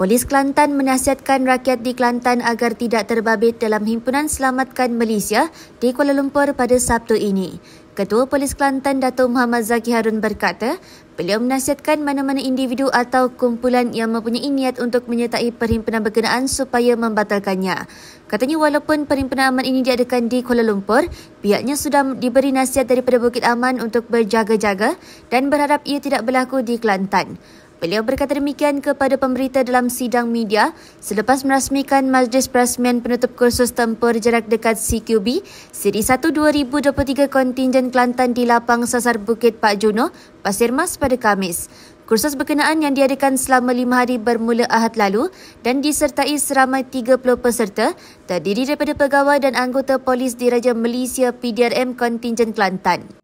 Polis Kelantan menasihatkan rakyat di Kelantan agar tidak terbabit dalam himpunan Selamatkan Malaysia di Kuala Lumpur pada Sabtu ini. Ketua Polis Kelantan Dato' Muhammad Zaki Harun berkata, beliau menasihatkan mana-mana individu atau kumpulan yang mempunyai niat untuk menyertai perhimpunan berkenaan supaya membatalkannya. Katanya walaupun perhimpunan aman ini diadakan di Kuala Lumpur, pihaknya sudah diberi nasihat daripada Bukit Aman untuk berjaga-jaga dan berharap ia tidak berlaku di Kelantan. Beliau berkata demikian kepada pemberita dalam sidang media selepas merasmikan Majlis Perasmian Penutup Kursus Tempur Jarak Dekat CQB Siri 1 2023 Kontingen Kelantan di Lapang Sasar Bukit Pak Juno, Pasir Mas pada Kamis. Kursus berkenaan yang diadakan selama lima hari bermula ahad lalu dan disertai seramai 30 peserta terdiri daripada pegawai dan anggota polis diraja Malaysia PDRM Kontingen Kelantan.